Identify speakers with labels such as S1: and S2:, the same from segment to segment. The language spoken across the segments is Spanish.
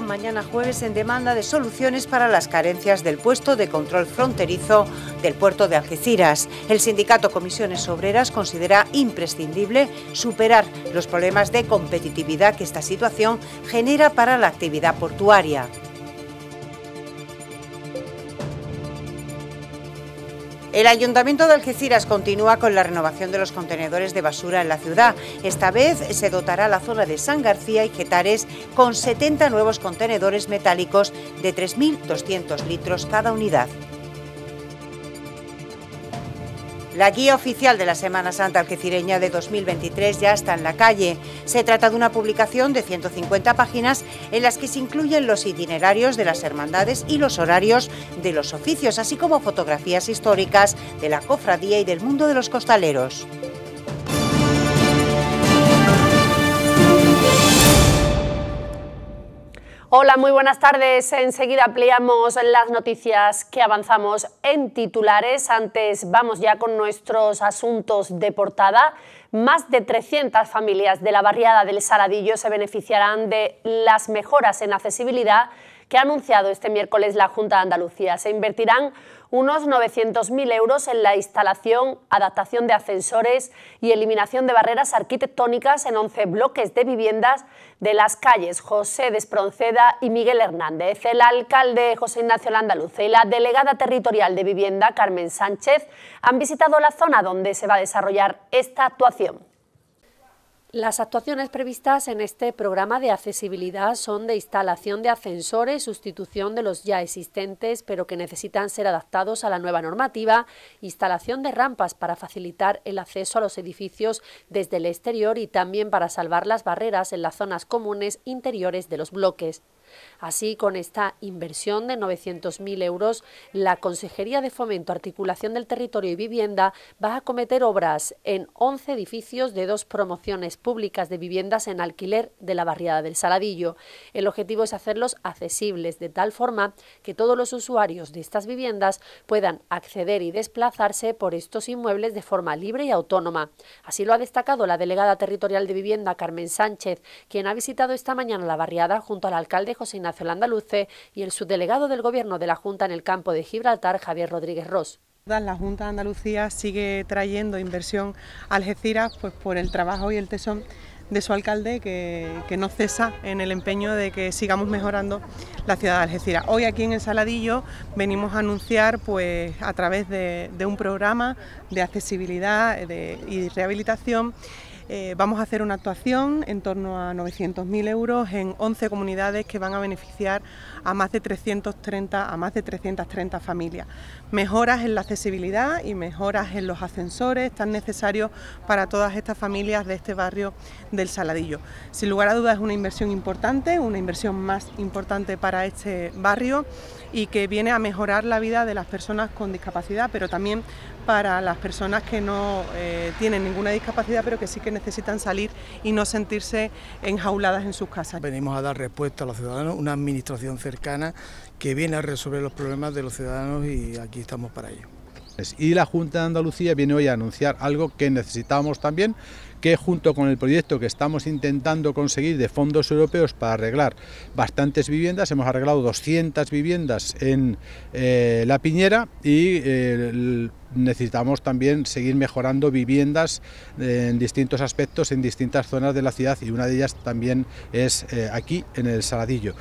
S1: mañana jueves en demanda de soluciones para las carencias del puesto de control fronterizo del puerto de Algeciras. El sindicato Comisiones Obreras considera imprescindible superar los problemas de competitividad que esta situación genera para la actividad portuaria. El Ayuntamiento de Algeciras continúa con la renovación de los contenedores de basura en la ciudad. Esta vez se dotará la zona de San García y Getares con 70 nuevos contenedores metálicos de 3.200 litros cada unidad. La guía oficial de la Semana Santa Algecireña de 2023 ya está en la calle. Se trata de una publicación de 150 páginas en las que se incluyen los itinerarios de las hermandades y los horarios de los oficios, así como fotografías históricas de la cofradía y del mundo de los costaleros.
S2: Hola, muy buenas tardes. Enseguida ampliamos las noticias que avanzamos en titulares. Antes vamos ya con nuestros asuntos de portada. Más de 300 familias de la barriada del Saradillo se beneficiarán de las mejoras en accesibilidad que ha anunciado este miércoles la Junta de Andalucía. Se invertirán unos 900.000 euros en la instalación, adaptación de ascensores y eliminación de barreras arquitectónicas en 11 bloques de viviendas de las calles José Despronceda y Miguel Hernández. El alcalde José Ignacio Landaluce y la delegada territorial de vivienda Carmen Sánchez han visitado la zona donde se va a desarrollar esta actuación. Las actuaciones previstas en este programa de accesibilidad son de instalación de ascensores, sustitución de los ya existentes pero que necesitan ser adaptados a la nueva normativa, instalación de rampas para facilitar el acceso a los edificios desde el exterior y también para salvar las barreras en las zonas comunes interiores de los bloques. Así, con esta inversión de 900.000 euros, la Consejería de Fomento, Articulación del Territorio y Vivienda va a cometer obras en 11 edificios de dos promociones públicas de viviendas en alquiler de la barriada del Saladillo. El objetivo es hacerlos accesibles de tal forma que todos los usuarios de estas viviendas puedan acceder y desplazarse por estos inmuebles de forma libre y autónoma. Así lo ha destacado la delegada territorial de vivienda Carmen Sánchez, quien ha visitado esta mañana la barriada junto al alcalde José nacional andaluce y el subdelegado del Gobierno de la Junta
S3: en el campo de Gibraltar, Javier Rodríguez Ross. La Junta de Andalucía sigue trayendo inversión a Algeciras pues, por el trabajo y el tesón de su alcalde que, no cesa en el empeño de que sigamos mejorando la ciudad de Algeciras. Hoy aquí en el Saladillo venimos a anunciar pues a través de, un programa de accesibilidad eh, y rehabilitación eh, vamos a hacer una actuación en torno a 900.000 euros en 11 comunidades que van a beneficiar a más de 330, a más de 330 familias mejoras en la accesibilidad y mejoras en los ascensores tan necesarios para todas estas familias de este barrio del Saladillo. Sin lugar a dudas es una inversión importante, una inversión más importante para este barrio y que viene a mejorar la vida de las personas con discapacidad, pero también para las personas que no eh, tienen ninguna discapacidad, pero que sí que necesitan salir y no sentirse enjauladas en sus
S4: casas. Venimos a dar respuesta a los ciudadanos, una administración cercana que viene a resolver los problemas de los ciudadanos y aquí estamos para ello.
S5: Y la Junta de Andalucía viene hoy a anunciar algo que necesitamos también, que junto con el proyecto que estamos intentando conseguir de fondos europeos para arreglar bastantes viviendas, hemos arreglado 200 viviendas en eh, La Piñera y eh, necesitamos también seguir mejorando viviendas eh, en distintos aspectos, en distintas zonas de la ciudad y una de ellas también es aquí en el Saladillo.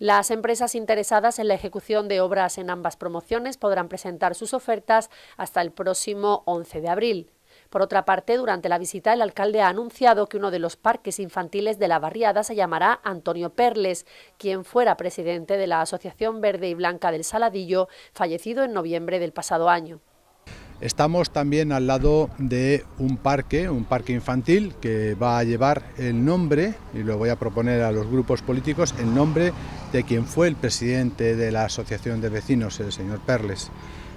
S2: Las empresas interesadas en la ejecución de obras en ambas promociones podrán presentar sus ofertas hasta el próximo 11 de abril. Por otra parte, durante la visita el alcalde ha anunciado que uno de los parques infantiles de la barriada se llamará Antonio Perles, quien fuera presidente de la Asociación Verde y Blanca del Saladillo, fallecido en noviembre del pasado año.
S5: Estamos también al lado de un parque, un parque infantil que va a llevar el nombre, y lo voy a proponer a los grupos políticos, el nombre de quien fue el presidente de la Asociación de Vecinos, el señor Perles.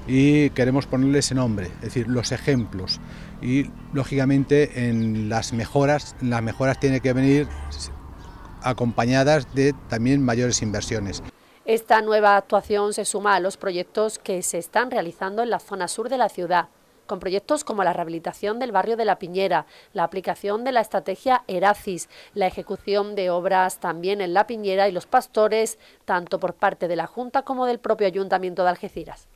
S5: Y queremos ponerle ese nombre, es decir, los ejemplos. Y lógicamente en las mejoras, las mejoras tienen que venir acompañadas de también mayores inversiones.
S2: Esta nueva actuación se suma a los proyectos que se están realizando en la zona sur de la ciudad, con proyectos como la rehabilitación del barrio de La Piñera, la aplicación de la estrategia Eracis, la ejecución de obras también en La Piñera y los pastores, tanto por parte de la Junta como del propio Ayuntamiento de Algeciras.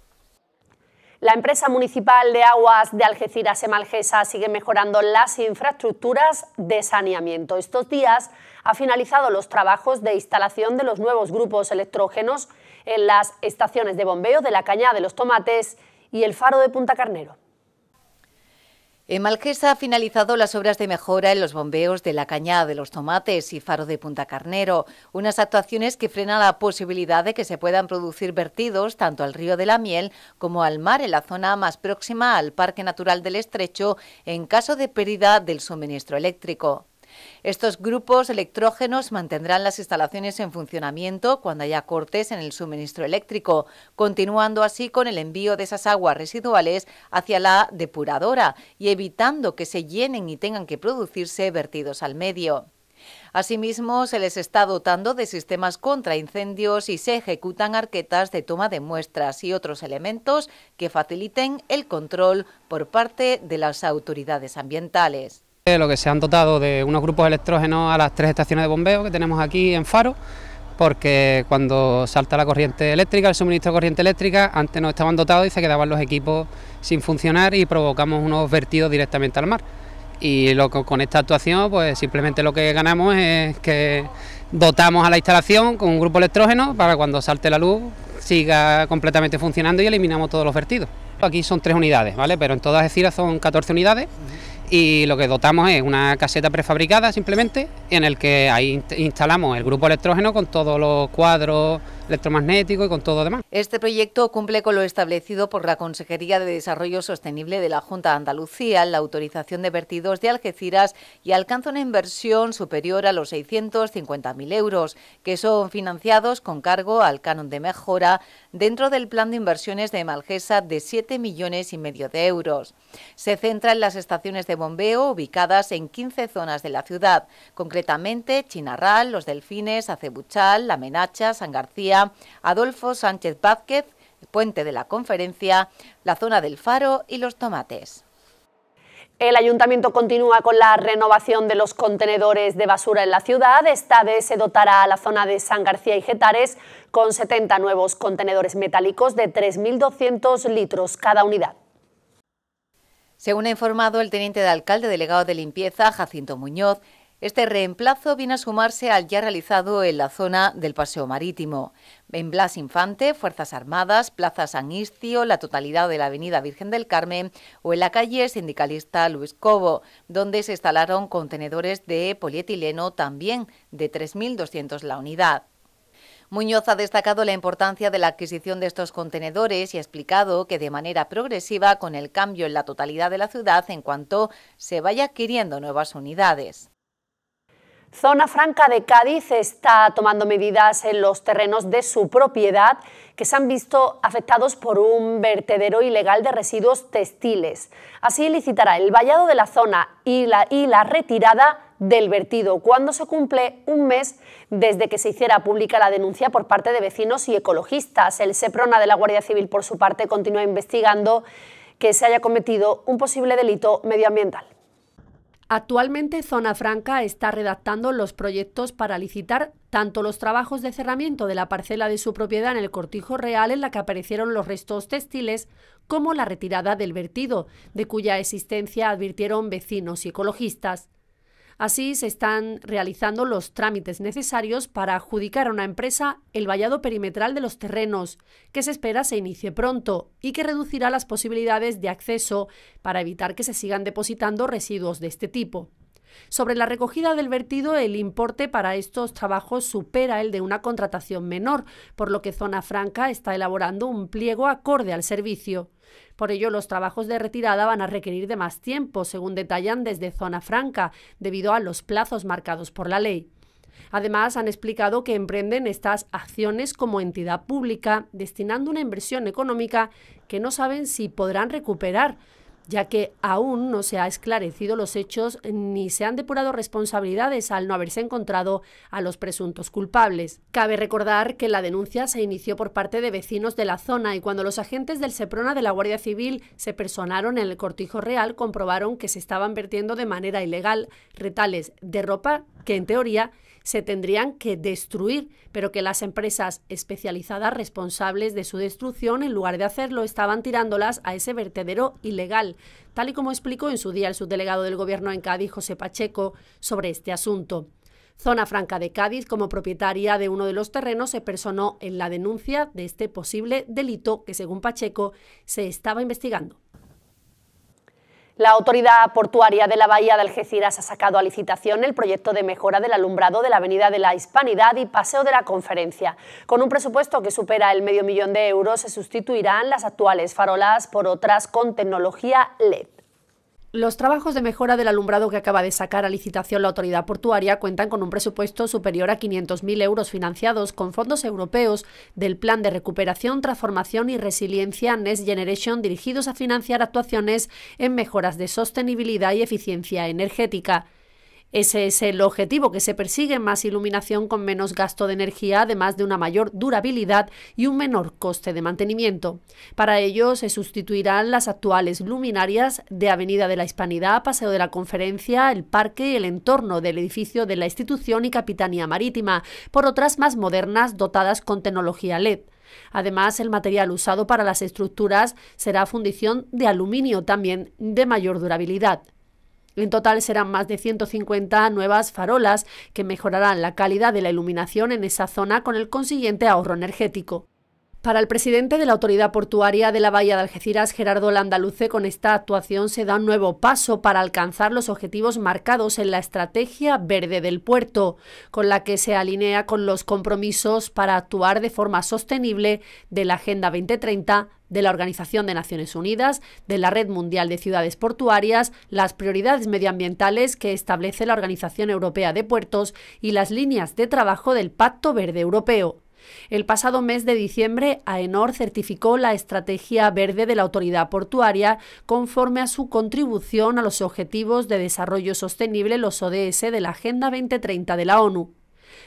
S2: La empresa municipal de aguas de Algeciras, Emalgesa, sigue mejorando las infraestructuras de saneamiento. Estos días ha finalizado los trabajos de instalación de los nuevos grupos electrógenos en las estaciones de bombeo de la Cañada de los Tomates y el Faro de Punta Carnero.
S6: En Malgesa ha finalizado las obras de mejora en los bombeos de la Cañada de los Tomates y Faro de Punta Carnero, unas actuaciones que frenan la posibilidad de que se puedan producir vertidos tanto al río de la Miel como al mar en la zona más próxima al Parque Natural del Estrecho en caso de pérdida del suministro eléctrico. Estos grupos electrógenos mantendrán las instalaciones en funcionamiento cuando haya cortes en el suministro eléctrico, continuando así con el envío de esas aguas residuales hacia la depuradora y evitando que se llenen y tengan que producirse vertidos al medio. Asimismo, se les está dotando de sistemas contra incendios y se ejecutan arquetas de toma de muestras y otros elementos que faciliten el control por parte de las autoridades ambientales.
S1: Lo que se han dotado de unos grupos electrógenos a las tres estaciones de bombeo que tenemos aquí en Faro, porque cuando salta la corriente eléctrica, el suministro de corriente eléctrica, antes no estaban dotados y se quedaban los equipos sin funcionar y provocamos unos vertidos directamente al mar. Y lo, con esta actuación, pues simplemente lo que ganamos es que dotamos a la instalación con un grupo electrógeno para cuando salte la luz siga completamente funcionando y eliminamos todos los vertidos. Aquí son tres unidades, ¿vale? Pero en todas las son 14 unidades y lo que dotamos es una caseta prefabricada simplemente en el que ahí instalamos el grupo electrógeno con todos los cuadros electromagnético y con todo demás. Este proyecto
S6: cumple con lo establecido por la Consejería de Desarrollo Sostenible de la Junta de Andalucía, la autorización de vertidos de Algeciras y alcanza una inversión superior a los 650.000 euros, que son financiados con cargo al canon de mejora dentro del plan de inversiones de Malgesa de 7 millones y medio de euros. Se centra en las estaciones de bombeo ubicadas en 15 zonas de la ciudad, concretamente Chinarral, Los Delfines, Acebuchal, La Menacha, San García, Adolfo Sánchez Vázquez, Puente de la Conferencia, la zona del Faro y los Tomates.
S2: El ayuntamiento continúa con la renovación de los contenedores de basura en la ciudad. Esta vez se dotará a la zona de San García y Getares con 70 nuevos contenedores metálicos de
S6: 3.200 litros cada unidad. Según ha informado el teniente de alcalde delegado de limpieza, Jacinto Muñoz, este reemplazo viene a sumarse al ya realizado en la zona del Paseo Marítimo. En Blas Infante, Fuerzas Armadas, Plaza San Istio, la totalidad de la Avenida Virgen del Carmen o en la calle Sindicalista Luis Cobo, donde se instalaron contenedores de polietileno también de 3.200 la unidad. Muñoz ha destacado la importancia de la adquisición de estos contenedores y ha explicado que de manera progresiva con el cambio en la totalidad de la ciudad en cuanto se vaya adquiriendo nuevas unidades. Zona Franca de Cádiz
S2: está tomando medidas en los terrenos de su propiedad que se han visto afectados por un vertedero ilegal de residuos textiles. Así licitará el vallado de la zona y la, y la retirada del vertido cuando se cumple un mes desde que se hiciera pública la denuncia por parte de vecinos y ecologistas. El SEPRONA de la Guardia Civil, por su parte, continúa investigando que se haya cometido un posible delito medioambiental. Actualmente Zona Franca está redactando los proyectos para licitar tanto los trabajos de cerramiento de la parcela de su propiedad en el Cortijo Real en la que aparecieron los restos textiles como la retirada del vertido, de cuya existencia advirtieron vecinos y ecologistas. Así se están realizando los trámites necesarios para adjudicar a una empresa el vallado perimetral de los terrenos, que se espera se inicie pronto y que reducirá las posibilidades de acceso para evitar que se sigan depositando residuos de este tipo. Sobre la recogida del vertido, el importe para estos trabajos supera el de una contratación menor, por lo que Zona Franca está elaborando un pliego acorde al servicio. Por ello, los trabajos de retirada van a requerir de más tiempo, según detallan desde Zona Franca, debido a los plazos marcados por la ley. Además, han explicado que emprenden estas acciones como entidad pública, destinando una inversión económica que no saben si podrán recuperar, ya que aún no se han esclarecido los hechos ni se han depurado responsabilidades al no haberse encontrado a los presuntos culpables. Cabe recordar que la denuncia se inició por parte de vecinos de la zona y cuando los agentes del Seprona de la Guardia Civil se personaron en el Cortijo Real comprobaron que se estaban vertiendo de manera ilegal retales de ropa que en teoría se tendrían que destruir, pero que las empresas especializadas responsables de su destrucción, en lugar de hacerlo, estaban tirándolas a ese vertedero ilegal, tal y como explicó en su día el subdelegado del Gobierno en Cádiz, José Pacheco, sobre este asunto. Zona Franca de Cádiz, como propietaria de uno de los terrenos, se personó en la denuncia de este posible delito que, según Pacheco, se estaba investigando. La autoridad portuaria de la Bahía de Algeciras ha sacado a licitación el proyecto de mejora del alumbrado de la Avenida de la Hispanidad y Paseo de la Conferencia. Con un presupuesto que supera el medio millón de euros, se sustituirán las actuales farolas por otras con tecnología LED. Los trabajos de mejora del alumbrado que acaba de sacar a licitación la autoridad portuaria cuentan con un presupuesto superior a 500.000 euros financiados con fondos europeos del Plan de Recuperación, Transformación y Resiliencia Next Generation dirigidos a financiar actuaciones en mejoras de sostenibilidad y eficiencia energética. Ese es el objetivo que se persigue, más iluminación con menos gasto de energía, además de una mayor durabilidad y un menor coste de mantenimiento. Para ello se sustituirán las actuales luminarias de Avenida de la Hispanidad, Paseo de la Conferencia, el Parque y el entorno del edificio de la institución y Capitanía Marítima, por otras más modernas dotadas con tecnología LED. Además, el material usado para las estructuras será fundición de aluminio, también de mayor durabilidad. En total serán más de 150 nuevas farolas que mejorarán la calidad de la iluminación en esa zona con el consiguiente ahorro energético. Para el presidente de la Autoridad Portuaria de la Bahía de Algeciras, Gerardo Landaluce, con esta actuación se da un nuevo paso para alcanzar los objetivos marcados en la Estrategia Verde del Puerto, con la que se alinea con los compromisos para actuar de forma sostenible de la Agenda 2030 de la Organización de Naciones Unidas, de la Red Mundial de Ciudades Portuarias, las prioridades medioambientales que establece la Organización Europea de Puertos y las líneas de trabajo del Pacto Verde Europeo. El pasado mes de diciembre, AENOR certificó la estrategia verde de la autoridad portuaria conforme a su contribución a los Objetivos de Desarrollo Sostenible, los ODS, de la Agenda 2030 de la ONU.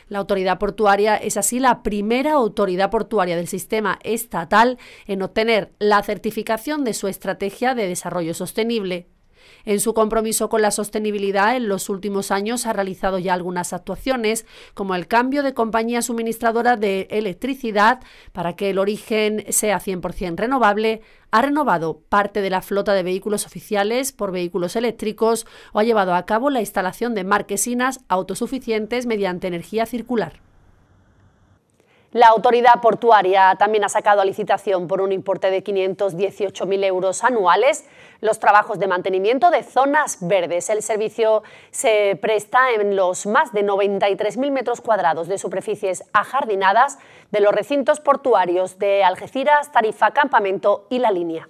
S2: La autoridad portuaria es así la primera autoridad portuaria del sistema estatal en obtener la certificación de su estrategia de desarrollo sostenible. En su compromiso con la sostenibilidad, en los últimos años ha realizado ya algunas actuaciones, como el cambio de compañía suministradora de electricidad para que el origen sea 100% renovable, ha renovado parte de la flota de vehículos oficiales por vehículos eléctricos o ha llevado a cabo la instalación de marquesinas autosuficientes mediante energía circular. La autoridad portuaria también ha sacado a licitación por un importe de 518.000 euros anuales los trabajos de mantenimiento de zonas verdes. El servicio se presta en los más de 93.000 metros cuadrados de superficies ajardinadas de los recintos portuarios de Algeciras, Tarifa, Campamento y La Línea.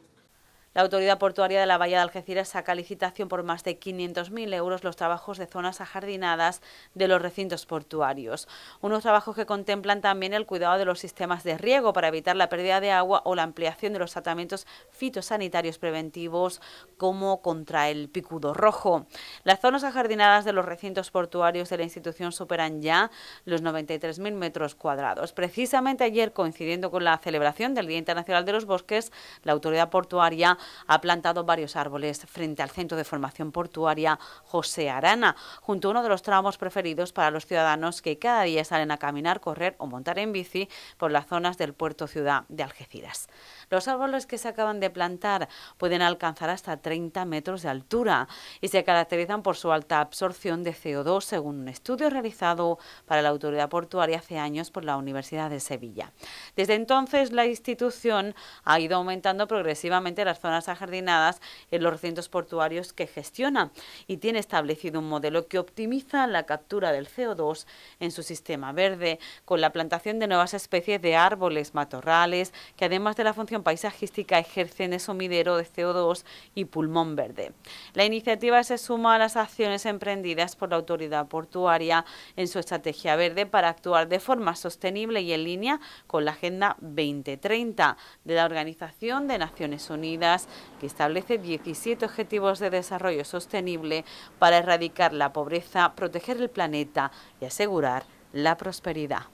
S7: La autoridad portuaria de la Bahía de Algeciras saca licitación por más de 500.000 euros los trabajos de zonas ajardinadas de los recintos portuarios. Unos trabajos que contemplan también el cuidado de los sistemas de riego para evitar la pérdida de agua o la ampliación de los tratamientos fitosanitarios preventivos como contra el picudo rojo. Las zonas ajardinadas de los recintos portuarios de la institución superan ya los 93.000 metros cuadrados. Precisamente ayer, coincidiendo con la celebración del Día Internacional de los Bosques, la autoridad portuaria ha plantado varios árboles frente al centro de formación portuaria José Arana, junto a uno de los tramos preferidos para los ciudadanos que cada día salen a caminar, correr o montar en bici por las zonas del puerto ciudad de Algeciras. Los árboles que se acaban de plantar pueden alcanzar hasta 30 metros de altura y se caracterizan por su alta absorción de CO2, según un estudio realizado para la autoridad portuaria hace años por la Universidad de Sevilla. Desde entonces, la institución ha ido aumentando progresivamente las zonas zonas ajardinadas en los recintos portuarios que gestiona y tiene establecido un modelo que optimiza la captura del CO2 en su sistema verde, con la plantación de nuevas especies de árboles, matorrales, que además de la función paisajística ejercen el sumidero de CO2 y pulmón verde. La iniciativa se suma a las acciones emprendidas por la autoridad portuaria en su estrategia verde para actuar de forma sostenible y en línea con la Agenda 2030 de la Organización de Naciones Unidas que establece 17 objetivos de desarrollo sostenible para erradicar la pobreza, proteger el planeta y asegurar la prosperidad.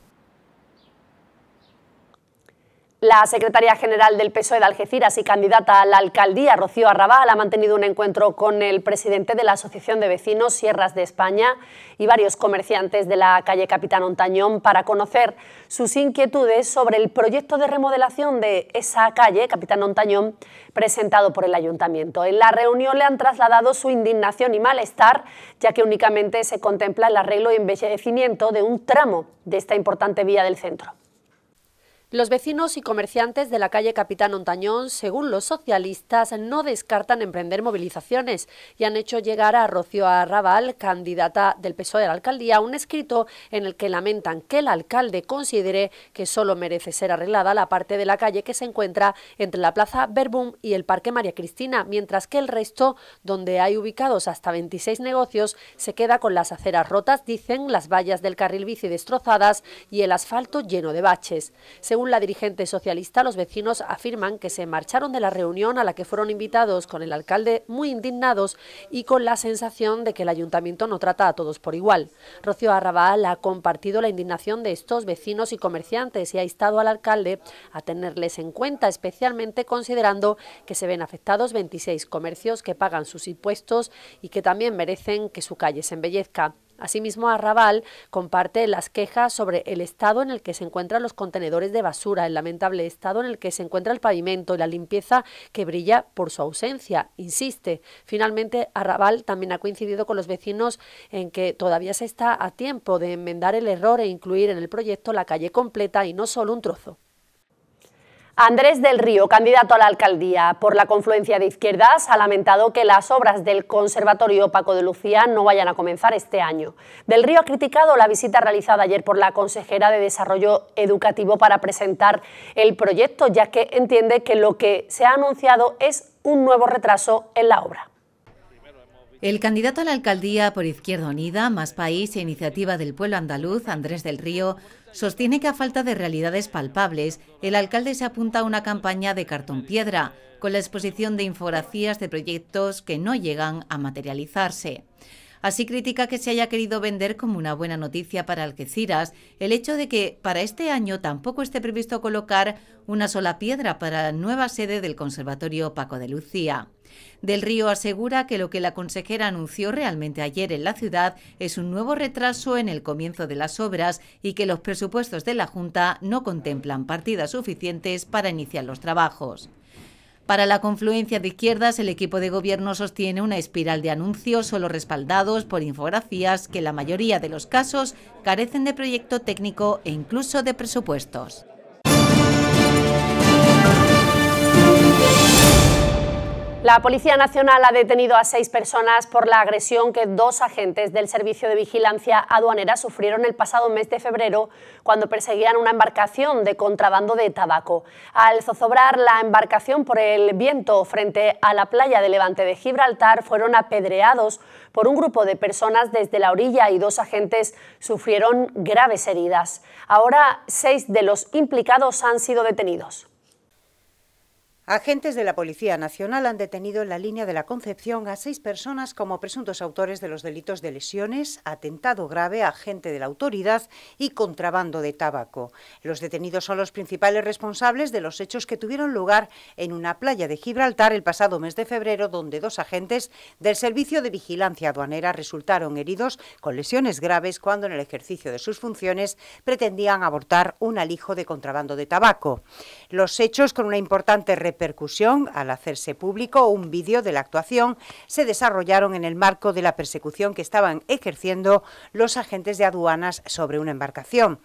S7: La
S2: secretaria general del PSOE de Algeciras y candidata a la alcaldía, Rocío Arrabal, ha mantenido un encuentro con el presidente de la Asociación de Vecinos Sierras de España y varios comerciantes de la calle Capitán Ontañón para conocer sus inquietudes sobre el proyecto de remodelación de esa calle, Capitán Ontañón, presentado por el ayuntamiento. En la reunión le han trasladado su indignación y malestar, ya que únicamente se contempla el arreglo y embellecimiento de un tramo de esta importante vía del centro. Los vecinos y comerciantes de la calle Capitán Ontañón, según los socialistas, no descartan emprender movilizaciones y han hecho llegar a Rocío Arrabal, candidata del PSOE a la alcaldía, un escrito en el que lamentan que el alcalde considere que solo merece ser arreglada la parte de la calle que se encuentra entre la Plaza Verbum y el Parque María Cristina, mientras que el resto, donde hay ubicados hasta 26 negocios, se queda con las aceras rotas, dicen, las vallas del carril bici destrozadas y el asfalto lleno de baches. Según la dirigente socialista, los vecinos afirman que se marcharon de la reunión a la que fueron invitados con el alcalde muy indignados y con la sensación de que el ayuntamiento no trata a todos por igual. Rocío Arrabal ha compartido la indignación de estos vecinos y comerciantes y ha instado al alcalde a tenerles en cuenta, especialmente considerando que se ven afectados 26 comercios que pagan sus impuestos y que también merecen que su calle se embellezca. Asimismo, Arrabal comparte las quejas sobre el estado en el que se encuentran los contenedores de basura, el lamentable estado en el que se encuentra el pavimento y la limpieza que brilla por su ausencia, insiste. Finalmente, Arrabal también ha coincidido con los vecinos en que todavía se está a tiempo de enmendar el error e incluir en el proyecto la calle completa y no solo un trozo. Andrés del Río, candidato a la alcaldía por la confluencia de izquierdas, ha lamentado que las obras del Conservatorio Paco de Lucía no vayan a comenzar este año. Del Río ha criticado la visita realizada ayer por la consejera de Desarrollo Educativo para presentar el proyecto, ya que entiende que lo que se ha anunciado es un nuevo retraso en la obra.
S6: El candidato a la alcaldía por Izquierda Unida, Más País e Iniciativa del Pueblo Andaluz, Andrés del Río, sostiene que a falta de realidades palpables, el alcalde se apunta a una campaña de cartón-piedra, con la exposición de infografías de proyectos que no llegan a materializarse. Así critica que se haya querido vender como una buena noticia para Algeciras el hecho de que para este año tampoco esté previsto colocar una sola piedra para la nueva sede del Conservatorio Paco de Lucía. Del Río asegura que lo que la consejera anunció realmente ayer en la ciudad es un nuevo retraso en el comienzo de las obras y que los presupuestos de la Junta no contemplan partidas suficientes para iniciar los trabajos. Para la confluencia de izquierdas, el equipo de gobierno sostiene una espiral de anuncios solo respaldados por infografías que en la mayoría de los casos carecen de proyecto técnico e incluso de presupuestos.
S2: La Policía Nacional ha detenido a seis personas por la agresión que dos agentes del Servicio de Vigilancia Aduanera sufrieron el pasado mes de febrero cuando perseguían una embarcación de contrabando de tabaco. Al zozobrar la embarcación por el viento frente a la playa de Levante de Gibraltar, fueron apedreados por un grupo de personas desde la orilla y dos agentes sufrieron graves
S1: heridas. Ahora seis de los implicados han sido detenidos. Agentes de la Policía Nacional han detenido en la línea de la Concepción a seis personas como presuntos autores de los delitos de lesiones, atentado grave, agente de la autoridad y contrabando de tabaco. Los detenidos son los principales responsables de los hechos que tuvieron lugar en una playa de Gibraltar el pasado mes de febrero, donde dos agentes del Servicio de Vigilancia Aduanera resultaron heridos con lesiones graves cuando en el ejercicio de sus funciones pretendían abortar un alijo de contrabando de tabaco. Los hechos, con una importante repercusión al hacerse público un vídeo de la actuación se desarrollaron en el marco de la persecución que estaban ejerciendo los agentes de aduanas sobre una embarcación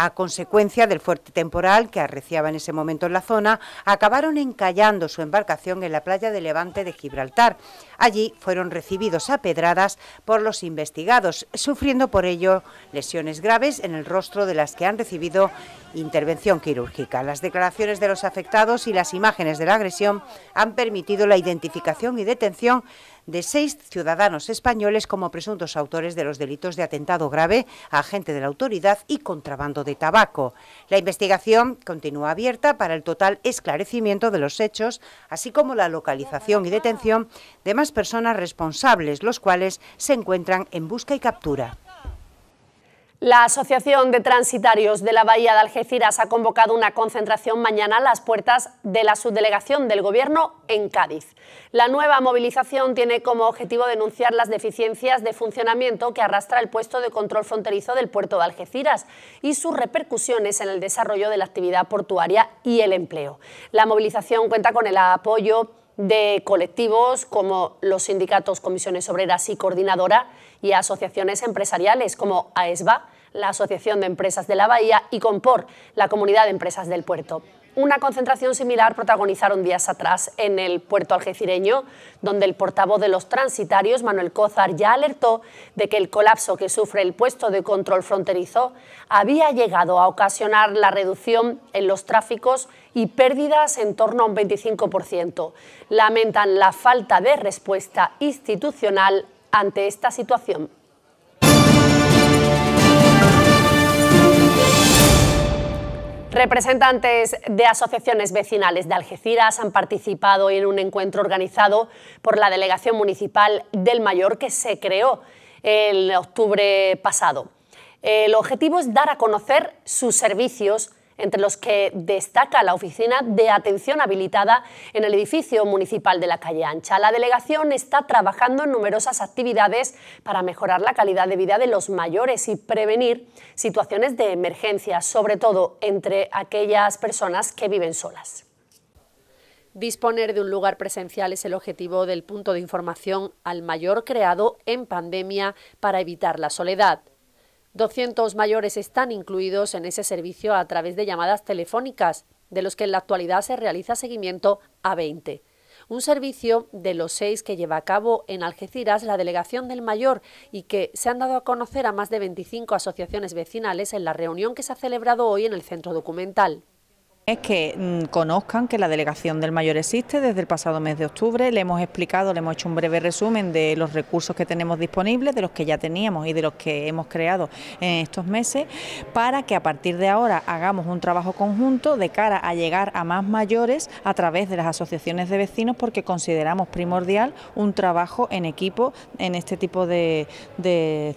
S1: a consecuencia del fuerte temporal que arreciaba en ese momento en la zona, acabaron encallando su embarcación en la playa de Levante de Gibraltar. Allí fueron recibidos a pedradas por los investigados, sufriendo por ello lesiones graves en el rostro de las que han recibido intervención quirúrgica. Las declaraciones de los afectados y las imágenes de la agresión han permitido la identificación y detención de seis ciudadanos españoles como presuntos autores de los delitos de atentado grave, a agente de la autoridad y contrabando de tabaco. La investigación continúa abierta para el total esclarecimiento de los hechos, así como la localización y detención de más personas responsables, los cuales se encuentran en busca y captura.
S2: La Asociación de Transitarios de la Bahía de Algeciras ha convocado una concentración mañana a las puertas de la subdelegación del Gobierno en Cádiz. La nueva movilización tiene como objetivo denunciar las deficiencias de funcionamiento que arrastra el puesto de control fronterizo del puerto de Algeciras y sus repercusiones en el desarrollo de la actividad portuaria y el empleo. La movilización cuenta con el apoyo de colectivos como los sindicatos, comisiones obreras y coordinadora y asociaciones empresariales como AESBA, e la Asociación de Empresas de la Bahía y Compor, la Comunidad de Empresas del Puerto una concentración similar protagonizaron días atrás en el puerto algecireño, donde el portavoz de los transitarios, Manuel Cózar, ya alertó de que el colapso que sufre el puesto de control fronterizo había llegado a ocasionar la reducción en los tráficos y pérdidas en torno a un 25%. Lamentan la falta de respuesta institucional ante esta situación. Representantes de asociaciones vecinales de Algeciras han participado en un encuentro organizado por la Delegación Municipal del Mayor que se creó el octubre pasado. El objetivo es dar a conocer sus servicios entre los que destaca la oficina de atención habilitada en el edificio municipal de la calle Ancha. La delegación está trabajando en numerosas actividades para mejorar la calidad de vida de los mayores y prevenir situaciones de emergencia, sobre todo entre aquellas personas que viven solas. Disponer de un lugar presencial es el objetivo del punto de información al mayor creado en pandemia para evitar la soledad. 200 mayores están incluidos en ese servicio a través de llamadas telefónicas, de los que en la actualidad se realiza seguimiento a 20 un servicio de los seis que lleva a cabo en Algeciras la Delegación del Mayor y que se han dado a conocer a más de 25 asociaciones vecinales en la reunión que se ha celebrado hoy en el centro documental
S8: es que mm, conozcan que la delegación del mayor existe desde el pasado mes de octubre. Le hemos explicado, le hemos hecho un breve resumen de los recursos que tenemos disponibles, de los que ya teníamos y de los que hemos creado en estos meses, para que a partir de ahora hagamos un trabajo conjunto de cara a llegar a más mayores a través de las asociaciones de vecinos, porque consideramos primordial un trabajo en equipo en este tipo de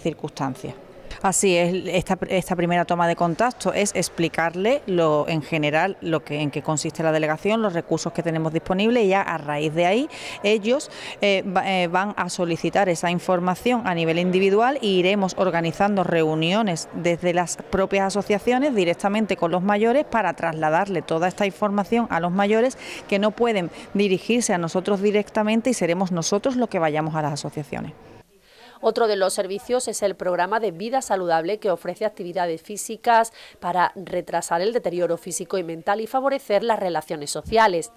S8: circunstancias. Así es, esta, primera toma de contacto es explicarle lo, en general lo que, en qué consiste la delegación, los recursos que tenemos disponibles y ya a raíz de ahí ellos eh, eh, van a solicitar esa información a nivel individual e iremos organizando reuniones desde las propias asociaciones directamente con los mayores para trasladarle toda esta información a los mayores que no pueden dirigirse a nosotros directamente y seremos nosotros los que vayamos a las asociaciones.
S2: Otro de los servicios es el programa de vida saludable que ofrece actividades físicas para retrasar el deterioro físico y mental y favorecer las relaciones sociales.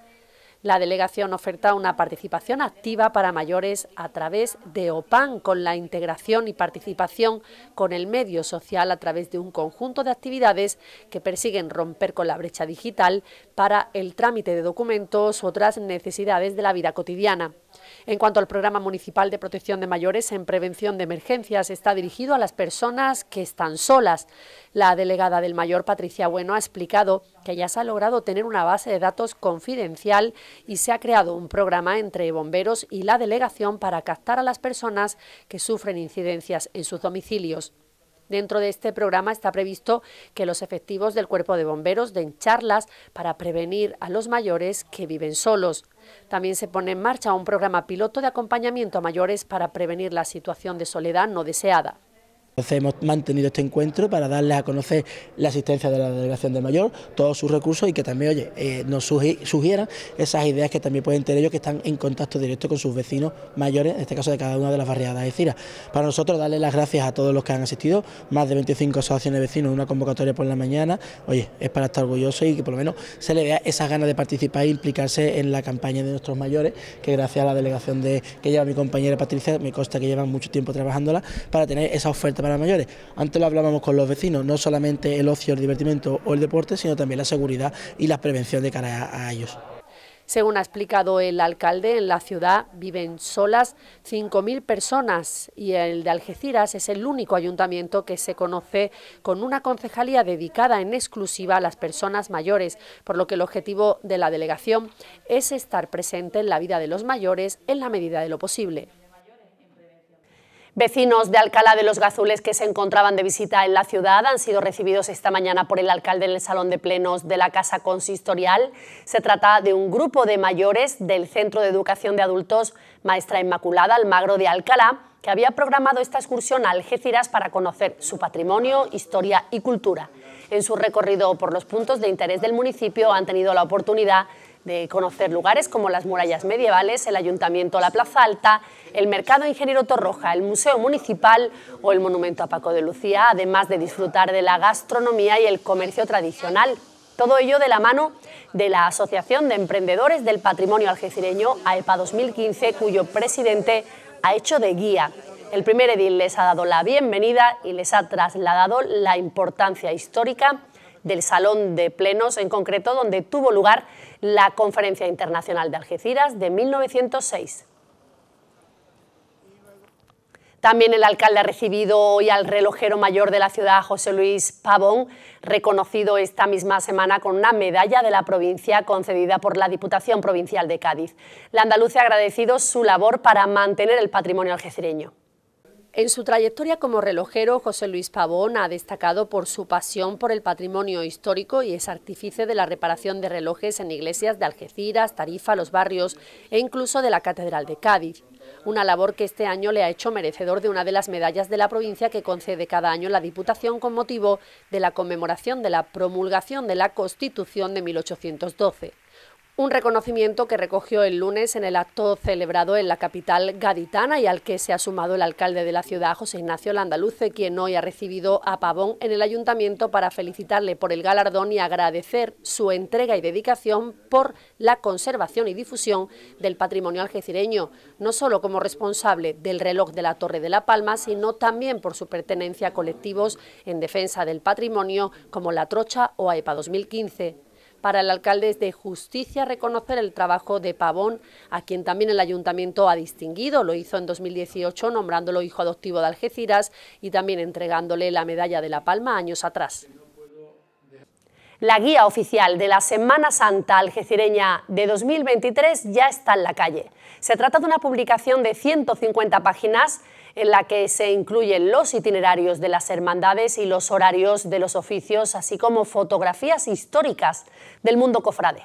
S2: La delegación oferta una participación activa para mayores a través de OPAN, con la integración y participación con el medio social a través de un conjunto de actividades que persiguen romper con la brecha digital para el trámite de documentos u otras necesidades de la vida cotidiana. En cuanto al Programa Municipal de Protección de Mayores en Prevención de Emergencias, está dirigido a las personas que están solas. La delegada del mayor, Patricia Bueno, ha explicado que ya se ha logrado tener una base de datos confidencial y se ha creado un programa entre bomberos y la delegación para captar a las personas que sufren incidencias en sus domicilios. Dentro de este programa está previsto que los efectivos del cuerpo de bomberos den charlas para prevenir a los mayores que viven solos. También se pone en marcha un programa piloto de acompañamiento a mayores para prevenir la situación de soledad no deseada.
S4: Entonces hemos mantenido este encuentro para darles a conocer la asistencia de la delegación del mayor, todos sus recursos y que también oye, eh, nos sugieran esas ideas que también pueden tener ellos que están en contacto directo con sus vecinos mayores, en este caso de cada una de las barriadas de Cira. Para nosotros darle las gracias a todos los que han asistido, más de 25 asociaciones de vecinos, una convocatoria por la mañana, oye, es para estar orgulloso y que por lo menos se le vea esas ganas de participar e implicarse en la campaña de nuestros mayores, que gracias a la delegación de, que lleva mi compañera Patricia, me consta que llevan mucho tiempo trabajándola, para tener esa oferta para mayores. Antes lo hablábamos con los vecinos, no solamente el ocio, el divertimento o el deporte, sino también la seguridad y la prevención de cara a, a ellos.
S2: Según ha explicado el alcalde, en la ciudad viven solas 5.000 personas y el de Algeciras es el único ayuntamiento que se conoce con una concejalía dedicada en exclusiva a las personas mayores, por lo que el objetivo de la delegación es estar presente en la vida de los mayores en la medida de lo posible. Vecinos de Alcalá de los Gazules que se encontraban de visita en la ciudad han sido recibidos esta mañana por el alcalde en el salón de plenos de la Casa Consistorial. Se trata de un grupo de mayores del Centro de Educación de Adultos Maestra Inmaculada Almagro de Alcalá que había programado esta excursión a Algeciras para conocer su patrimonio, historia y cultura. En su recorrido por los puntos de interés del municipio han tenido la oportunidad de conocer lugares como las murallas medievales, el Ayuntamiento La Plaza Alta, el Mercado Ingeniero Torroja, el Museo Municipal o el Monumento a Paco de Lucía, además de disfrutar de la gastronomía y el comercio tradicional. Todo ello de la mano de la Asociación de Emprendedores del Patrimonio Algecireño, AEPA 2015, e cuyo presidente ha hecho de guía. El primer edil les ha dado la bienvenida y les ha trasladado la importancia histórica del Salón de Plenos, en concreto donde tuvo lugar la Conferencia Internacional de Algeciras de 1906. También el alcalde ha recibido hoy al relojero mayor de la ciudad, José Luis Pavón, reconocido esta misma semana con una medalla de la provincia concedida por la Diputación Provincial de Cádiz. La Andalucía ha agradecido su labor para mantener el patrimonio algecireño. En su trayectoria como relojero, José Luis Pavón ha destacado por su pasión por el patrimonio histórico y es artífice de la reparación de relojes en iglesias de Algeciras, Tarifa, los barrios e incluso de la Catedral de Cádiz. Una labor que este año le ha hecho merecedor de una de las medallas de la provincia que concede cada año la Diputación con motivo de la conmemoración de la promulgación de la Constitución de 1812. Un reconocimiento que recogió el lunes en el acto celebrado en la capital gaditana y al que se ha sumado el alcalde de la ciudad, José Ignacio Landaluce, quien hoy ha recibido a Pavón en el ayuntamiento para felicitarle por el galardón y agradecer su entrega y dedicación por la conservación y difusión del patrimonio algecireño, no solo como responsable del reloj de la Torre de la Palma, sino también por su pertenencia a colectivos en defensa del patrimonio como La Trocha o AEPA 2015. E para el alcalde es de justicia reconocer el trabajo de Pavón, a quien también el ayuntamiento ha distinguido. Lo hizo en 2018 nombrándolo hijo adoptivo de Algeciras y también entregándole la medalla de la Palma años atrás. La guía oficial de la Semana Santa algecireña de 2023 ya está en la calle. Se trata de una publicación de 150 páginas en la que se incluyen los itinerarios de las hermandades y los horarios de los oficios, así como fotografías históricas del mundo cofrade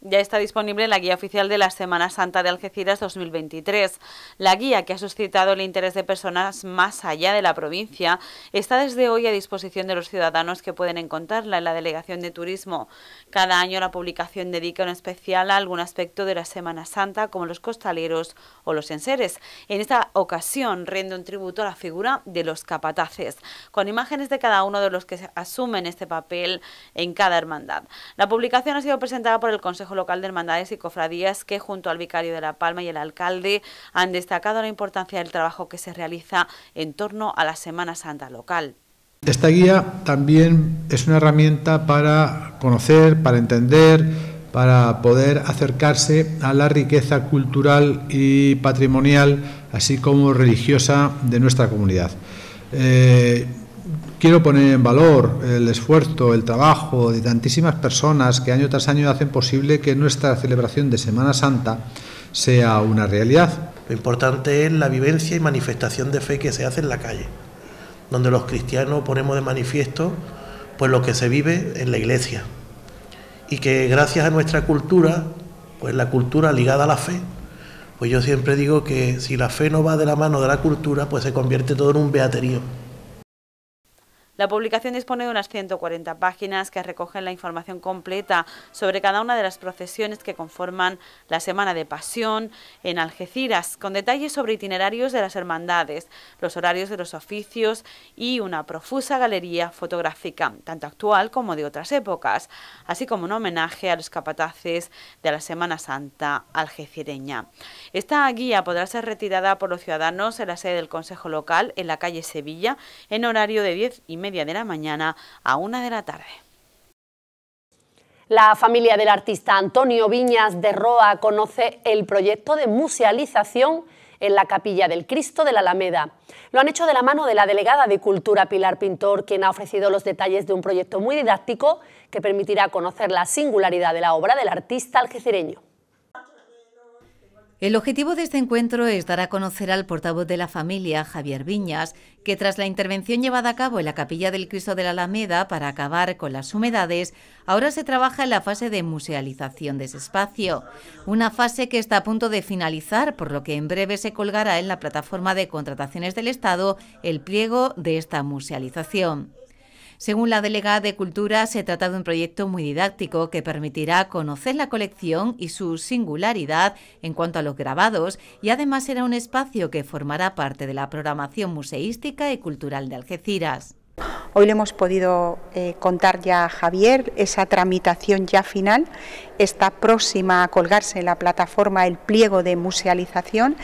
S7: ya está disponible la guía oficial de la Semana Santa de Algeciras 2023. La guía que ha suscitado el interés de personas más allá de la provincia está desde hoy a disposición de los ciudadanos que pueden encontrarla en la Delegación de Turismo. Cada año la publicación dedica un especial a algún aspecto de la Semana Santa como los costaleros o los enseres. En esta ocasión rinde un tributo a la figura de los capataces, con imágenes de cada uno de los que asumen este papel en cada hermandad. La publicación ha sido presentada por el Consejo Local de Hermandades y Cofradías que junto al Vicario de La Palma y el Alcalde han destacado la importancia del trabajo que se realiza en torno a la Semana Santa local.
S5: Esta guía también es una herramienta para conocer, para entender, para poder acercarse a la riqueza cultural y patrimonial, así como religiosa de nuestra comunidad. Eh, Quiero poner en valor el esfuerzo, el trabajo de tantísimas personas que año tras año hacen posible que nuestra celebración de Semana Santa sea una realidad. Lo importante es la vivencia y manifestación de fe que se hace en la calle, donde los cristianos ponemos de manifiesto pues lo que se vive en la iglesia y que gracias a nuestra cultura, pues la cultura ligada a la fe, pues yo siempre digo que si la fe no va de la mano de la cultura, pues se convierte todo en un beaterío.
S7: La publicación dispone de unas 140 páginas que recogen la información completa sobre cada una de las procesiones que conforman la Semana de Pasión en Algeciras, con detalles sobre itinerarios de las hermandades, los horarios de los oficios y una profusa galería fotográfica, tanto actual como de otras épocas, así como un homenaje a los capataces de la Semana Santa algecireña. Esta guía podrá ser retirada por los ciudadanos en la sede del Consejo Local en la calle Sevilla en horario de 10 y de la mañana a una de la tarde.
S2: La familia del artista Antonio Viñas de Roa conoce el proyecto de musealización en la Capilla del Cristo de la Alameda. Lo han hecho de la mano de la delegada de Cultura Pilar Pintor, quien ha ofrecido los detalles de un proyecto muy didáctico que permitirá conocer la singularidad de la obra del artista
S6: algecireño. El objetivo de este encuentro es dar a conocer al portavoz de la familia, Javier Viñas, que tras la intervención llevada a cabo en la capilla del Cristo de la Alameda para acabar con las humedades, ahora se trabaja en la fase de musealización de ese espacio, una fase que está a punto de finalizar, por lo que en breve se colgará en la plataforma de contrataciones del Estado el pliego de esta musealización. Según la delegada de Cultura, se trata de un proyecto muy didáctico que permitirá conocer la colección y su singularidad en cuanto a los grabados y además será un espacio que formará parte de la programación museística y cultural de Algeciras.
S1: Hoy le hemos podido eh, contar ya a Javier esa tramitación ya final, está próxima a colgarse en la plataforma el pliego de musealización,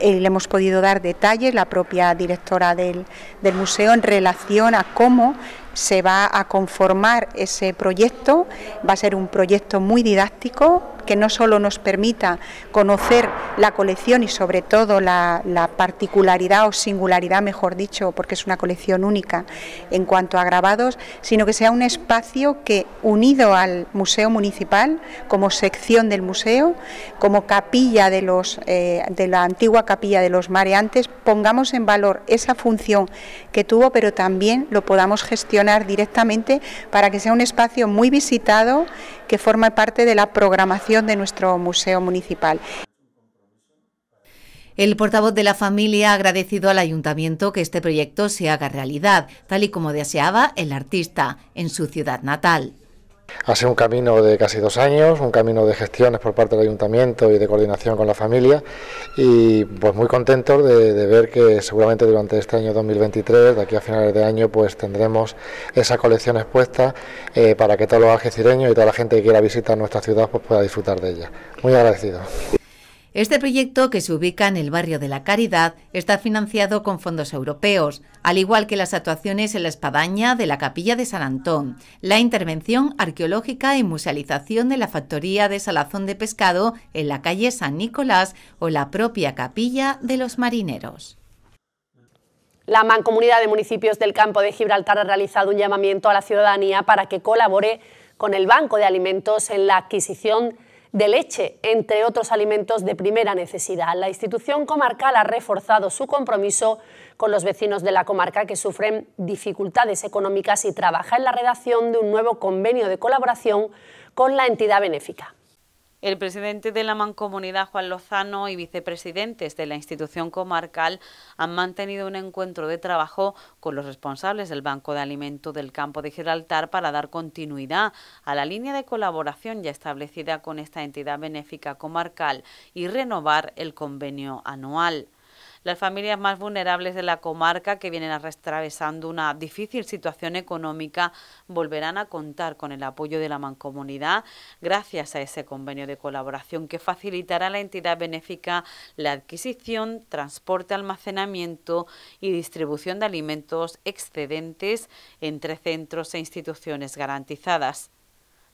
S1: eh, le hemos podido dar detalles la propia directora del, del museo en relación a cómo se va a conformar ese proyecto, va a ser un proyecto muy didáctico, que no solo nos permita conocer la colección y sobre todo la, particularidad o singularidad, mejor dicho, porque es una colección única en cuanto a grabados, sino que sea un espacio que unido al Museo Municipal, como sección del museo, como capilla de, los, eh, de la antigua capilla de los mareantes, pongamos en valor esa función que tuvo, pero también lo podamos gestionar directamente para que sea un espacio muy visitado que forma parte de la programación de nuestro museo municipal. El portavoz de la familia
S6: ha agradecido al ayuntamiento que este proyecto se haga realidad, tal y como deseaba el artista en su ciudad natal.
S9: Ha sido un camino de casi dos años, un camino de gestiones por parte del ayuntamiento y de coordinación con la familia y pues muy contentos de, ver que seguramente durante este año 2023, de aquí a finales de año, pues tendremos esa colección expuesta eh, para que todos los algecireños y toda la gente que quiera visitar nuestra ciudad pues pueda disfrutar de ella. Muy agradecido.
S6: Este proyecto, que se ubica en el barrio de la Caridad, está financiado con fondos europeos, al igual que las actuaciones en la espadaña de la Capilla de San Antón, la intervención arqueológica y musealización de la factoría de salazón de pescado en la calle San Nicolás o la propia Capilla de los Marineros.
S2: La Mancomunidad de Municipios del Campo de Gibraltar ha realizado un llamamiento a la ciudadanía para que colabore con el Banco de Alimentos en la adquisición de leche, entre otros alimentos de primera necesidad. La institución comarcal ha reforzado su compromiso con los vecinos de la comarca que sufren dificultades económicas y trabaja en la redacción de un nuevo convenio de colaboración con la entidad benéfica.
S7: El presidente de la Mancomunidad, Juan Lozano, y vicepresidentes de la institución comarcal han mantenido un encuentro de trabajo con los responsables del Banco de Alimento del Campo de Gibraltar para dar continuidad a la línea de colaboración ya establecida con esta entidad benéfica comarcal y renovar el convenio anual las familias más vulnerables de la comarca que vienen atravesando una difícil situación económica volverán a contar con el apoyo de la mancomunidad gracias a ese convenio de colaboración que facilitará a la entidad benéfica la adquisición, transporte, almacenamiento y distribución de alimentos excedentes entre centros e instituciones garantizadas.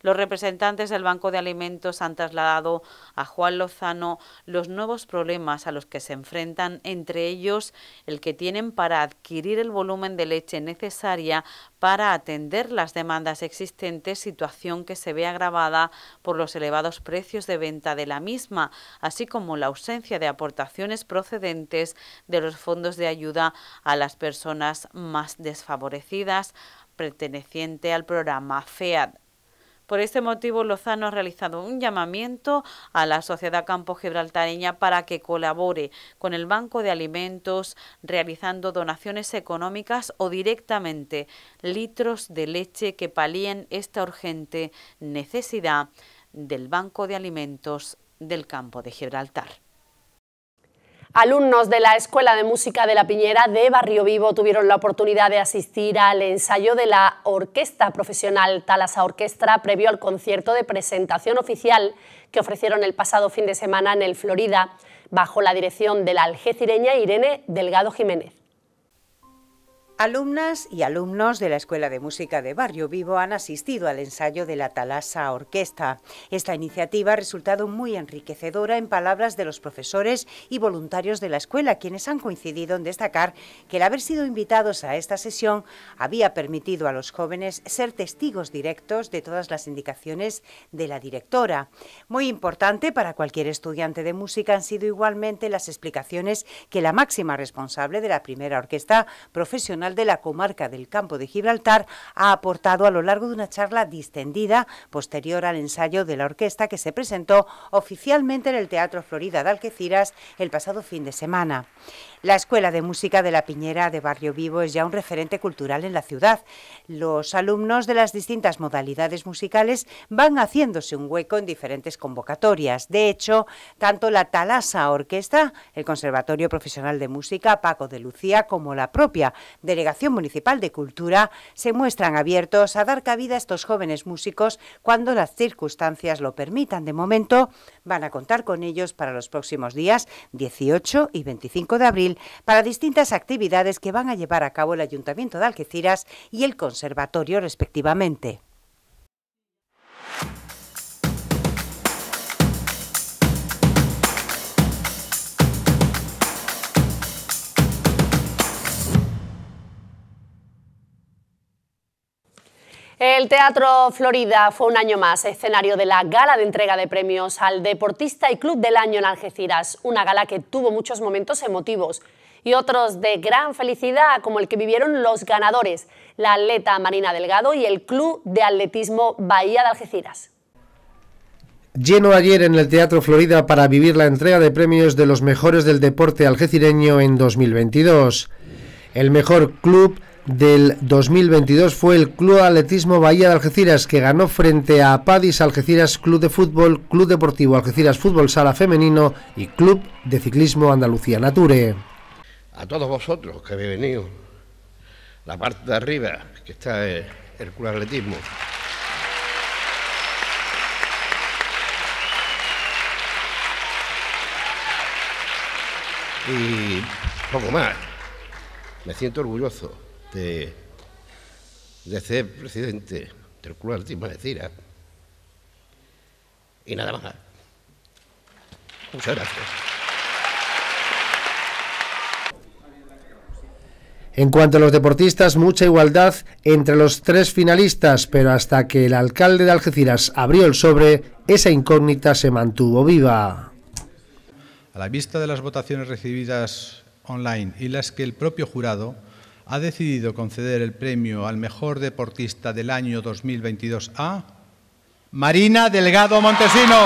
S7: Los representantes del Banco de Alimentos han trasladado a Juan Lozano los nuevos problemas a los que se enfrentan, entre ellos el que tienen para adquirir el volumen de leche necesaria para atender las demandas existentes, situación que se ve agravada por los elevados precios de venta de la misma, así como la ausencia de aportaciones procedentes de los fondos de ayuda a las personas más desfavorecidas perteneciente al programa FEAD. Por este motivo, Lozano ha realizado un llamamiento a la sociedad campo gibraltareña para que colabore con el Banco de Alimentos realizando donaciones económicas o directamente litros de leche que palíen esta urgente necesidad del Banco de Alimentos del campo de Gibraltar.
S2: Alumnos de la Escuela de Música de la Piñera de Barrio Vivo tuvieron la oportunidad de asistir al ensayo de la orquesta profesional Talasa Orquestra previo al concierto de presentación oficial que ofrecieron el pasado fin de semana en el Florida, bajo la dirección de la algecireña Irene Delgado Jiménez.
S1: Alumnas y alumnos de la Escuela de Música de Barrio Vivo han asistido al ensayo de la Talasa Orquesta. Esta iniciativa ha resultado muy enriquecedora en palabras de los profesores y voluntarios de la escuela, quienes han coincidido en destacar que el haber sido invitados a esta sesión había permitido a los jóvenes ser testigos directos de todas las indicaciones de la directora. Muy importante para cualquier estudiante de música han sido igualmente las explicaciones que la máxima responsable de la primera orquesta profesional de la Comarca del Campo de Gibraltar ha aportado a lo largo de una charla distendida posterior al ensayo de la orquesta que se presentó oficialmente en el Teatro Florida de Algeciras el pasado fin de semana. La Escuela de Música de la Piñera de Barrio Vivo es ya un referente cultural en la ciudad. Los alumnos de las distintas modalidades musicales van haciéndose un hueco en diferentes convocatorias. De hecho, tanto la Talasa Orquesta, el Conservatorio Profesional de Música Paco de Lucía, como la propia Delegación Municipal de Cultura se muestran abiertos a dar cabida a estos jóvenes músicos cuando las circunstancias lo permitan. De momento, van a contar con ellos para los próximos días 18 y 25 de abril para distintas actividades que van a llevar a cabo el Ayuntamiento de Algeciras y el Conservatorio respectivamente.
S2: El Teatro Florida fue un año más escenario de la gala de entrega de premios al Deportista y Club del Año en Algeciras, una gala que tuvo muchos momentos emotivos y otros de gran felicidad como el que vivieron los ganadores, la atleta Marina Delgado y el Club de Atletismo Bahía de Algeciras.
S9: Lleno ayer en el Teatro Florida para vivir la entrega de premios de los mejores del deporte algecireño en 2022. El mejor club del 2022 fue el Club Atletismo Bahía de Algeciras que ganó frente a Padis Algeciras Club de Fútbol, Club Deportivo Algeciras Fútbol Sala Femenino y Club de Ciclismo Andalucía Nature. A todos vosotros que habéis venido, la parte de arriba que está el, el Club Atletismo. Y poco más. Me siento orgulloso este, de, ser presidente del Club de Cira. Y nada más. Muchas gracias. En cuanto a los deportistas, mucha igualdad entre los tres finalistas, pero hasta que el alcalde de Algeciras abrió el sobre, esa incógnita se mantuvo viva.
S5: A la vista de las votaciones recibidas online y las que el propio jurado ha decidido conceder el premio al mejor deportista del año 2022 a Marina Delgado Montesino.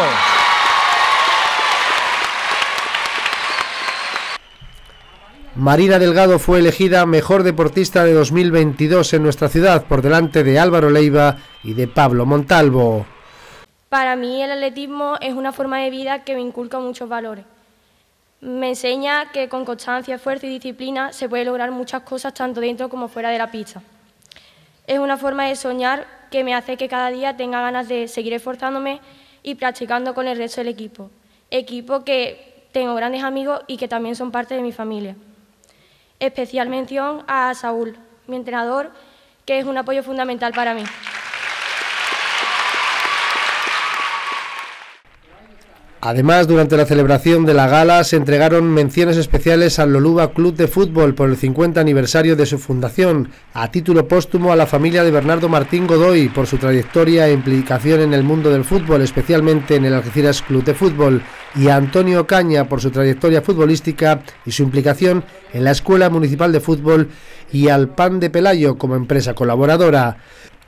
S9: Marina Delgado fue elegida mejor deportista de 2022 en nuestra ciudad por delante de Álvaro Leiva y de Pablo Montalvo.
S3: Para mí el atletismo es una
S9: forma de vida que me inculca muchos valores. Me enseña que con constancia, esfuerzo y disciplina se puede lograr muchas cosas tanto dentro como fuera de la pista. Es una forma de soñar que me hace que cada día tenga ganas de seguir esforzándome y practicando con el resto del equipo. Equipo que tengo grandes amigos y que también son parte de mi familia. Especial mención a Saúl, mi entrenador, que es un apoyo fundamental para mí. Además, durante la celebración de la gala se entregaron menciones especiales al Loluba Club de Fútbol por el 50 aniversario de su fundación, a título póstumo a la familia de Bernardo Martín Godoy por su trayectoria e implicación en el mundo del fútbol, especialmente en el Algeciras Club de Fútbol, y a Antonio Caña por su trayectoria futbolística y su implicación en la Escuela Municipal de Fútbol y al Pan de Pelayo como empresa colaboradora.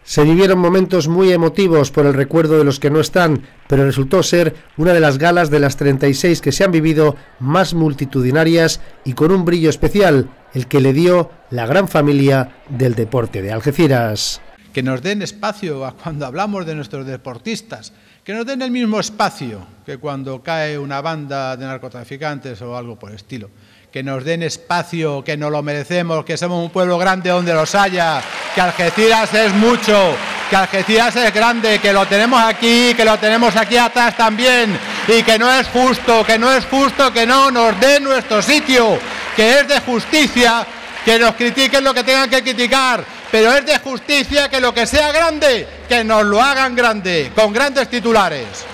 S9: Se vivieron momentos muy emotivos por el recuerdo de los que no están, pero resultó ser una de las galas de las 36 que se han vivido más multitudinarias y con un brillo especial, el que le dio la gran familia del deporte de Algeciras.
S5: Que nos den espacio cuando hablamos de nuestros deportistas, que nos den el mismo espacio que cuando cae una banda de narcotraficantes o algo por el estilo que nos den espacio, que nos lo merecemos, que somos un pueblo grande donde los haya, que Algeciras es mucho, que Algeciras es grande, que lo tenemos aquí, que lo tenemos aquí atrás también, y que no es justo, que no es justo que no nos den nuestro sitio, que es de justicia, que nos critiquen lo que tengan que criticar, pero es de justicia que lo que sea grande, que nos lo hagan grande, con grandes titulares.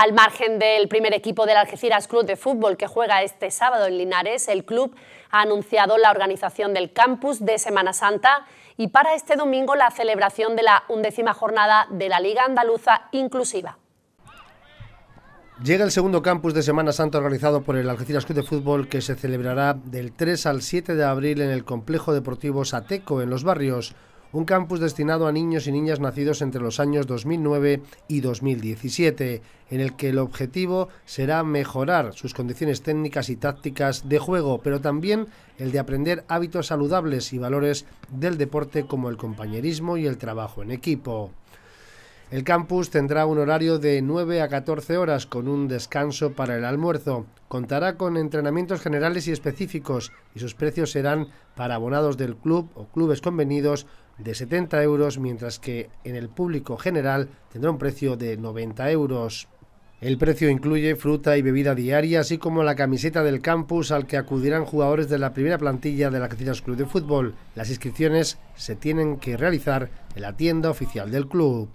S2: Al margen del primer equipo del Algeciras Club de Fútbol que juega este sábado en Linares, el club ha anunciado la organización del campus de Semana Santa y para este domingo la celebración de la undécima jornada de la Liga Andaluza Inclusiva.
S9: Llega el segundo campus de Semana Santa organizado por el Algeciras Club de Fútbol que se celebrará del 3 al 7 de abril en el Complejo Deportivo Sateco en Los Barrios un campus destinado a niños y niñas nacidos entre los años 2009 y 2017, en el que el objetivo será mejorar sus condiciones técnicas y tácticas de juego, pero también el de aprender hábitos saludables y valores del deporte como el compañerismo y el trabajo en equipo. El campus tendrá un horario de 9 a 14 horas con un descanso para el almuerzo. Contará con entrenamientos generales y específicos y sus precios serán para abonados del club o clubes convenidos de 70 euros, mientras que en el público general tendrá un precio de 90 euros. El precio incluye fruta y bebida diaria, así como la camiseta del campus al que acudirán jugadores de la primera plantilla de la Club de Fútbol. Las inscripciones se tienen que realizar en la tienda oficial del club.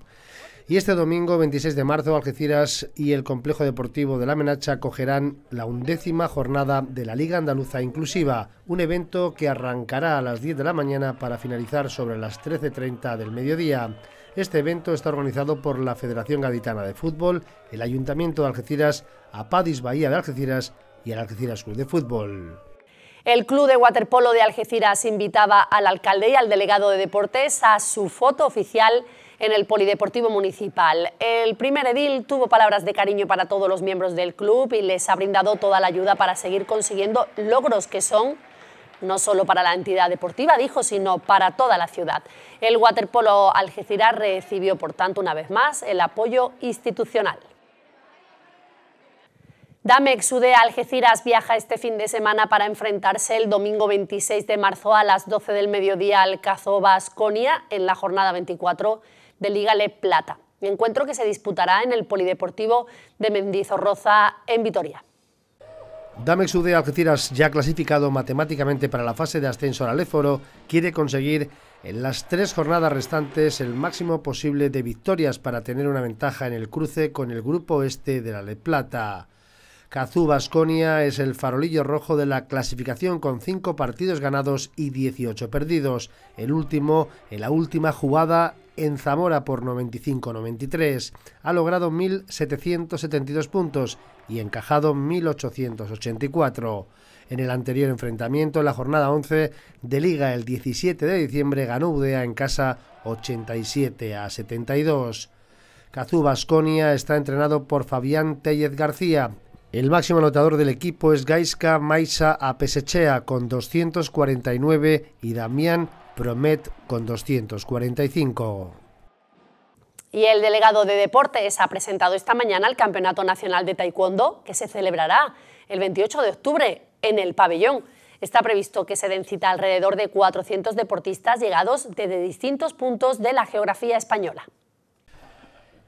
S9: Y este domingo, 26 de marzo, Algeciras y el Complejo Deportivo de la Menacha acogerán la undécima jornada de la Liga Andaluza Inclusiva, un evento que arrancará a las 10 de la mañana para finalizar sobre las 13.30 del mediodía. Este evento está organizado por la Federación Gaditana de Fútbol, el Ayuntamiento de Algeciras, Apadis Bahía de Algeciras y el Algeciras Club de Fútbol.
S2: El Club de Waterpolo de Algeciras invitaba al alcalde y al delegado de deportes a su foto oficial en el Polideportivo Municipal. El primer edil tuvo palabras de cariño para todos los miembros del club y les ha brindado toda la ayuda para seguir consiguiendo logros que son no solo para la entidad deportiva, dijo, sino para toda la ciudad. El waterpolo Algeciras recibió, por tanto, una vez más el apoyo institucional. Damex UDE Algeciras viaja este fin de semana para enfrentarse el domingo 26 de marzo a las 12 del mediodía al Cazo Basconia en la jornada 24 de Liga Le Plata, encuentro que se disputará en el Polideportivo de Mendizorroza en Vitoria.
S9: Damex UD Algeciras, ya clasificado matemáticamente para la fase de ascenso al foro quiere conseguir en las tres jornadas restantes el máximo posible de victorias para tener una ventaja en el cruce con el grupo este de la Le Plata. Cazú Basconia es el farolillo rojo de la clasificación con cinco partidos ganados y 18 perdidos, el último en la última jugada en Zamora por 95-93, ha logrado 1.772 puntos y encajado 1.884. En el anterior enfrentamiento, en la jornada 11 de Liga el 17 de diciembre, ganó Udea en casa 87 a 72. Cazú Basconia está entrenado por Fabián Tellez García. El máximo anotador del equipo es Gaiska Maisa Apesechea con 249 y Damián Promet con 245.
S2: Y el delegado de Deportes ha presentado esta mañana el Campeonato Nacional de Taekwondo, que se celebrará el 28 de octubre en el pabellón. Está previsto que se den cita alrededor de 400 deportistas llegados desde distintos puntos de la geografía española.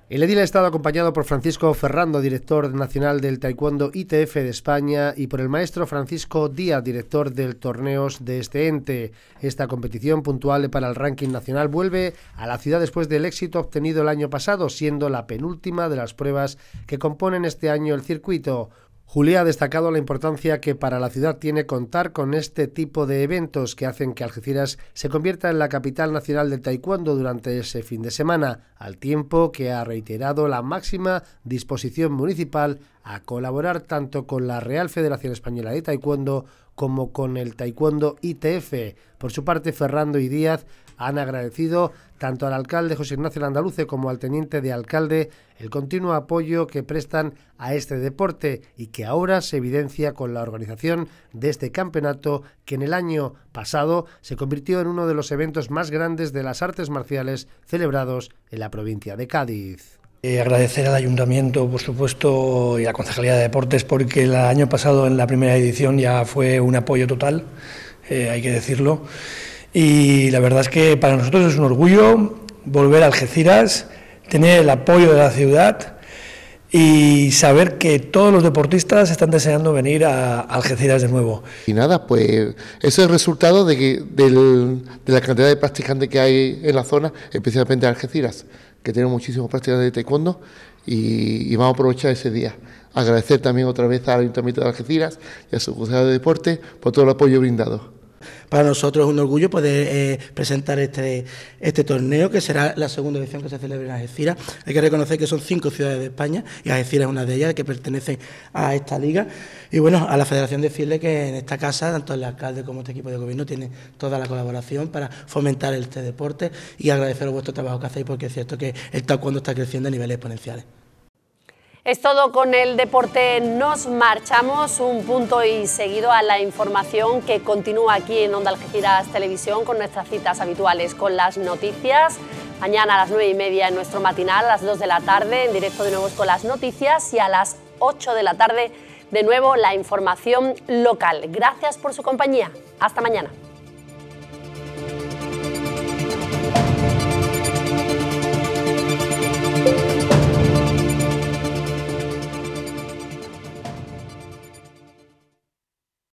S9: El edil ha estado acompañado por Francisco Ferrando, director nacional del Taekwondo ITF de España, y por el maestro Francisco Díaz, director del Torneos de este ente. Esta competición puntual para el ranking nacional vuelve a la ciudad después del éxito obtenido el año pasado, siendo la penúltima de las pruebas que componen este año el circuito. Julia ha destacado la importancia que para la ciudad tiene contar con este tipo de eventos que hacen que Algeciras se convierta en la capital nacional de taekwondo durante ese fin de semana, al tiempo que ha reiterado la máxima disposición municipal a colaborar tanto con la Real Federación Española de Taekwondo como con el Taekwondo ITF. Por su parte, Fernando y Díaz han agradecido tanto al alcalde José Ignacio Landaluce como al teniente de alcalde el continuo apoyo que prestan a este deporte y que ahora se evidencia con la organización de este campeonato que en el año pasado se convirtió en uno de los eventos más grandes de las artes marciales celebrados en la provincia de Cádiz. Eh, agradecer al ayuntamiento, por supuesto, y a la Concejalía de Deportes, porque el año pasado en la primera edición ya fue un apoyo total, eh, hay que decirlo y la verdad es que para nosotros es un orgullo volver a Algeciras, tener el apoyo de la ciudad y saber que todos los deportistas están deseando venir a Algeciras de nuevo. Y nada, pues eso es el resultado de, que, de la cantidad de practicantes que hay en la zona, especialmente en Algeciras, que tenemos muchísimos practicantes de taekwondo y, vamos a aprovechar ese día. Agradecer también otra vez al Ayuntamiento de Algeciras y a su Consejo de Deporte por todo el apoyo brindado.
S4: Para nosotros es un orgullo poder eh, presentar este, este, torneo, que será la segunda edición que se celebra en Algeciras. Hay que reconocer que son cinco ciudades de España y Algeciras es una de ellas que pertenece a esta liga. Y bueno, a la Federación decirle que en esta casa, tanto el alcalde como este equipo de gobierno, tienen toda la colaboración para fomentar este deporte y agradeceros vuestro trabajo que hacéis, porque es cierto que el taekwondo está creciendo a niveles exponenciales.
S2: Es todo con el deporte. Nos marchamos un punto y seguido a la información que continúa aquí en Onda Algeciras Televisión con nuestras citas habituales con las noticias. Mañana a las 9 y media en nuestro matinal, a las 2 de la tarde en directo de nuevo con las noticias y a las 8 de la tarde de nuevo la información local. Gracias por su compañía. Hasta mañana.